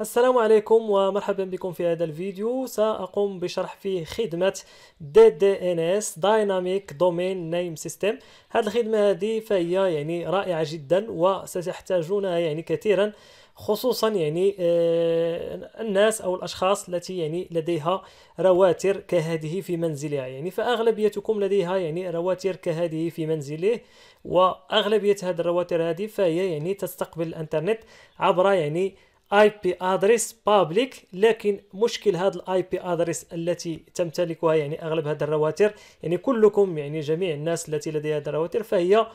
السلام عليكم ومرحبا بكم في هذا الفيديو سأقوم بشرح فيه خدمة DDNS Dynamic Domain Name System هذه الخدمة هذه فهي يعني رائعة جدا وستحتاجونها يعني كثيرا خصوصا يعني آه، الناس او الاشخاص التي يعني لديها رواتر كهذه في منزلها يعني فاغلبيتكم لديها يعني رواتر كهذه في منزله واغلبيه هذه الرواتر هذه فهي يعني تستقبل الانترنت عبر يعني اي بي ادريس بابليك لكن مشكل هذا الاي بي ادريس التي تمتلكها يعني اغلب هذه الرواتر يعني كلكم يعني جميع الناس التي لديها هذه الرواتر فهي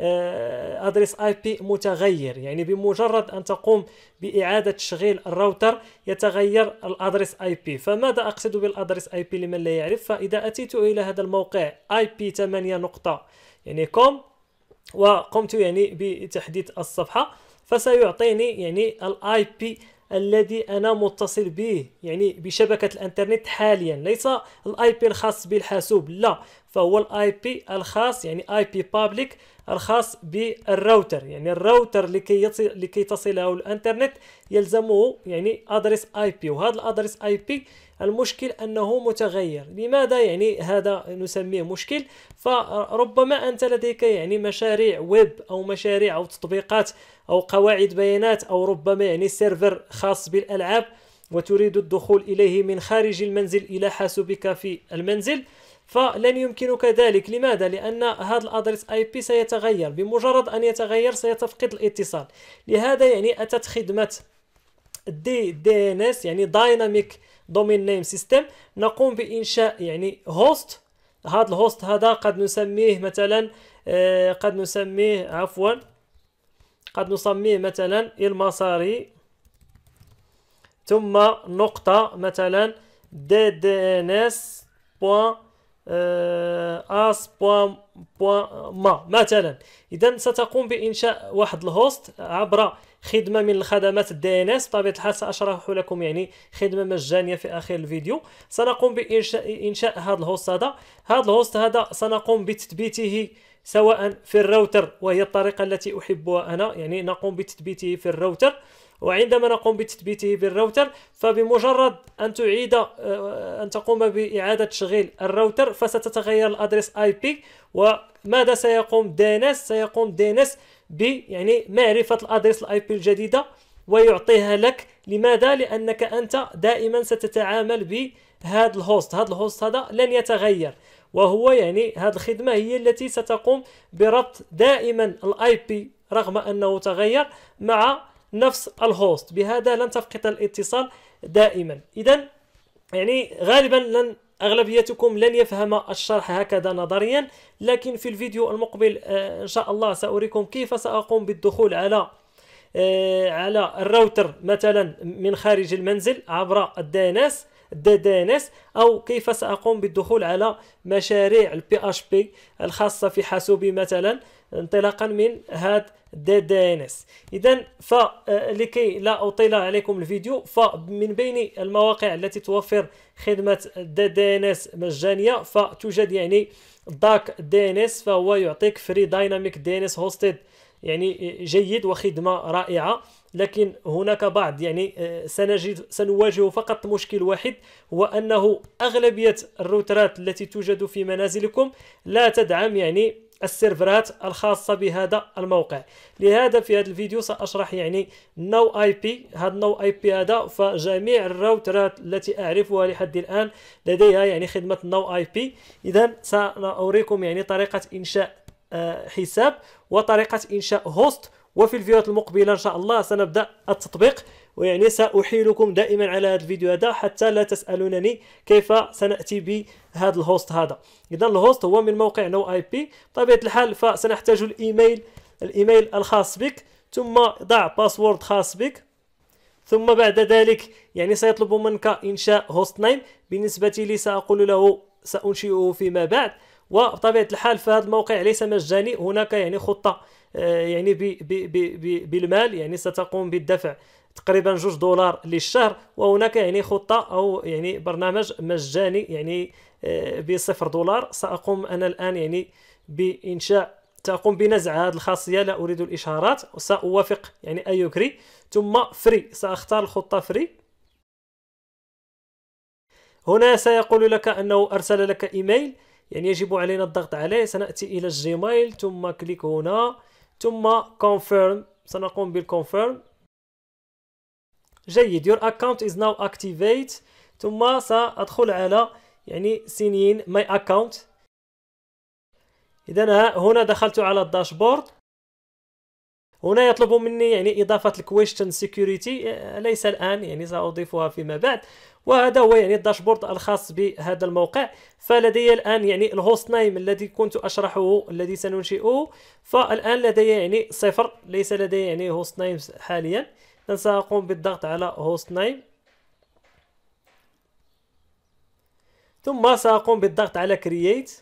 آه، ادريس اي بي متغير يعني بمجرد ان تقوم باعاده تشغيل الراوتر يتغير الادريس اي بي فماذا اقصد بالادريس اي بي لمن لا يعرف فاذا اتيت الى هذا الموقع اي بي 8 نقطه يعني كوم وقمت يعني بتحديث الصفحه فسيعطيني يعني الاي بي الذي انا متصل به يعني بشبكه الانترنت حاليا ليس الاي بي الخاص بالحاسوب لا فهو الاي بي الخاص يعني اي بي بابليك الخاص بالراوتر يعني الراوتر لكي يصل لكي تصله الانترنت يلزمه يعني ادرس اي بي وهذا الادرس اي بي المشكل أنه متغير لماذا يعني هذا نسميه مشكل فربما أنت لديك يعني مشاريع ويب أو مشاريع أو تطبيقات أو قواعد بيانات أو ربما يعني سيرفر خاص بالألعاب وتريد الدخول إليه من خارج المنزل إلى حاسوبك في المنزل فلن يمكنك ذلك لماذا لان هذا الادرس اي بي سيتغير بمجرد ان يتغير سيتفقد الاتصال لهذا يعني اتت خدمه دي دي ان اس يعني دايناميك domain name system نقوم بإنشاء يعني host هذا الهوست هذا قد نسميه مثلا آه، قد نسميه عفوا قد نسميه مثلا المصاري ثم نقطة مثلا ddns.com آه، اس بوان بوان ما مثلا اذا ستقوم بانشاء واحد الهوست عبر خدمه من الخدمات الدي ان اس بطبيعه الحال ساشرح لكم يعني خدمه مجانيه في اخر الفيديو سنقوم بانشاء انشاء هذا الهوست هذا هذا الهوست هذا سنقوم بتثبيته سواء في الراوتر وهي الطريقة التي أحبها أنا يعني نقوم بتثبيته في الراوتر وعندما نقوم بتثبيته بالراوتر فبمجرد ان تعيد آه، آه، ان تقوم باعاده تشغيل الراوتر فستتغير الادرس اي بي وماذا سيقوم دينس سيقوم دينس ب يعني معرفه الادرس الاي بي الجديده ويعطيها لك لماذا لانك انت دائما ستتعامل بهذا الهوست هذا الهوست هذا لن يتغير وهو يعني هذه الخدمه هي التي ستقوم بربط دائما الاي بي رغم انه تغير مع نفس الهوست بهذا لن تفقد الاتصال دائما اذا يعني غالبا لن اغلبيتكم لن يفهم الشرح هكذا نظريا لكن في الفيديو المقبل آه، ان شاء الله ساريكم كيف ساقوم بالدخول على آه، على الراوتر مثلا من خارج المنزل عبر الدي اس أو كيف سأقوم بالدخول على مشاريع ال بي الخاصة في حاسوبي مثلا انطلاقا من هذا اس إذا فلكي آه، لا أطيل عليكم الفيديو فمن بين المواقع التي توفر خدمة اس مجانية فتوجد يعني داك اس فهو يعطيك فري دايناميك اس هوستد يعني جيد وخدمة رائعة لكن هناك بعض يعني آه، سنجد سنواجه فقط مشكل واحد هو انه اغلبيه الروترات التي توجد في منازلكم لا تدعم يعني السيرفرات الخاصه بهذا الموقع لهذا في هذا الفيديو ساشرح يعني نو اي بي هذا نو اي بي هذا فجميع الراوترات التي اعرفها لحد الان لديها يعني خدمه نو اي بي اذا ساريكم يعني طريقه انشاء آه، حساب وطريقه انشاء هوست وفي الفيديوهات المقبله ان شاء الله سنبدا التطبيق ويعني ساحيلكم دائما على هذا الفيديو هذا حتى لا تسالونني كيف سناتي بهذا الهوست هذا اذا الهوست هو من موقع نو اي بي بطبيعه الحال فسنحتاج الايميل الايميل الخاص بك ثم ضع باسورد خاص بك ثم بعد ذلك يعني سيطلب منك انشاء هوست نيم بالنسبه لي ساقول له سانشئه فيما بعد وبطبيعه الحال فهذا الموقع ليس مجاني هناك يعني خطه آه، يعني بي بي بي بالمال يعني ستقوم بالدفع تقريبا جوج دولار للشهر وهناك يعني خطه او يعني برنامج مجاني يعني آه، بصفر دولار ساقوم انا الان يعني بانشاء تقوم بنزع هذه الخاصيه لا اريد الاشهارات وساوافق يعني ايوكري ثم فري ساختار الخطه فري هنا سيقول لك انه ارسل لك ايميل يعني يجب علينا الضغط عليه سناتي الى الجيميل ثم كليك هنا ثم كونفيرم سنقوم بالكونفيرم جيد يور اكونت از ناو اكتيفيت ثم سادخل على يعني سينين ماي اكونت اذا هنا دخلت على الداشبورد هنا يطلب مني يعني إضافة الكويشن سيكوريتي آه، ليس الآن يعني سأضيفها فيما بعد وهذا هو يعني الداشبورد الخاص بهذا الموقع فلدي الآن يعني الهوست نايم الذي كنت أشرحه الذي سننشئه فالآن لدي يعني صفر ليس لدي يعني هوست نايم حاليا سأقوم بالضغط على هوست نايم ثم سأقوم بالضغط على كرييت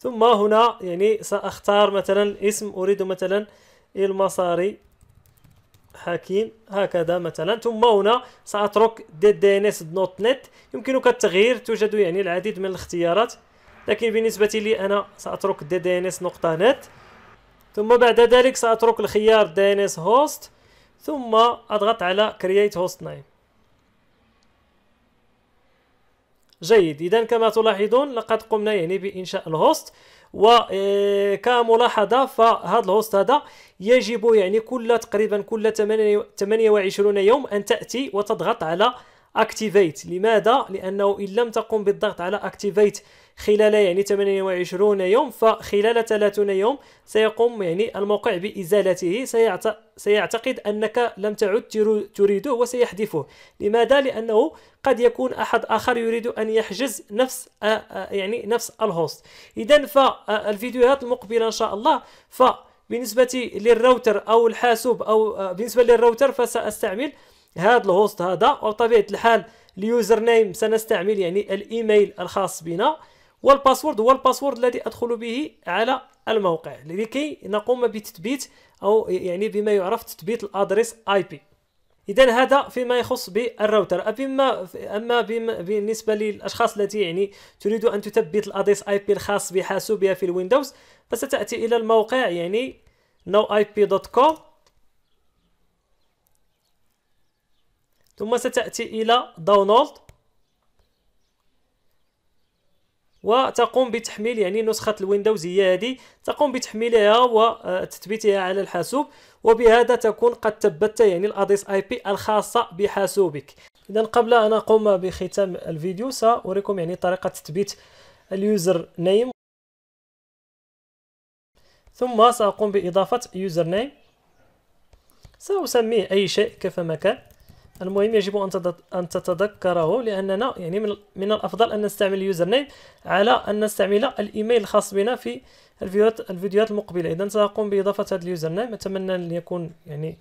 ثم هنا يعني سأختار مثلا اسم أريد مثلا المصاري حكيم هكذا مثلا ثم هنا سأترك ddns.net يمكنك التغيير توجد يعني العديد من الاختيارات لكن بالنسبة لي أنا سأترك ddns.net ثم بعد ذلك سأترك الخيار DNS host ثم أضغط على create host name جيد اذا كما تلاحظون لقد قمنا يعني بانشاء الهوست وكملاحظه آه، فهذا الهوست هذا يجب يعني كل تقريبا كل 28 يوم ان تاتي وتضغط على اكتيفيت لماذا لانه ان لم تقم بالضغط على اكتيفيت خلال يعني 28 يوم فخلال 30 يوم سيقوم يعني الموقع بإزالته سيعت... سيعتقد أنك لم تعد تريده وسيحذفه لماذا؟ لأنه قد يكون أحد آخر يريد أن يحجز نفس يعني نفس الهوست إذا فالفيديوهات المقبلة إن شاء الله فبالنسبة للراوتر أو الحاسوب أو بالنسبة للراوتر فسأستعمل هذا الهوست هذا وبطبيعة الحال اليوزر نيم سنستعمل يعني الايميل الخاص بنا والباسورد هو الباسورد الذي أدخل به على الموقع لكي نقوم بتثبيت أو يعني بما يعرف تثبيت الأدريس اي بي اذا هذا فيما يخص بالراوتر اما اما بالنسبه للاشخاص التي يعني تريد ان تثبت الادريس اي بي الخاص بحاسوبها في الويندوز فستاتي الى الموقع يعني noip.com ثم ستاتي الى داونلود وتقوم بتحميل يعني نسخة الويندوز هي هذه تقوم بتحميلها وتثبيتها آه، على الحاسوب وبهذا تكون قد ثبتت يعني الاديس اي بي الخاصة بحاسوبك إذا قبل أن أقوم بختام الفيديو سأريكم يعني طريقة تثبيت اليوزر نيم ثم سأقوم بإضافة يوزر نيم سأسميه أي شيء كيفما كان المهم يجب أن أن تتذكره لأننا يعني من, من الأفضل أن نستعمل اليوزر نيم على أن نستعمل الإيميل الخاص بنا في الفيديوهات, الفيديوهات المقبلة إذا سأقوم بإضافة هذا اليوزر نيم أتمنى أن يكون يعني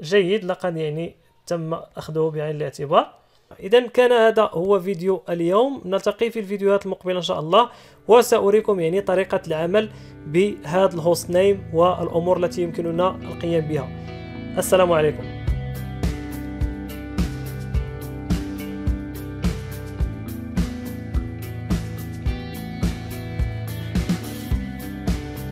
جيد لقد يعني تم أخذه بعين الاعتبار إذا كان هذا هو فيديو اليوم نلتقي في الفيديوهات المقبلة إن شاء الله وسأريكم يعني طريقة العمل بهذا الهوست نيم والأمور التي يمكننا القيام بها السلام عليكم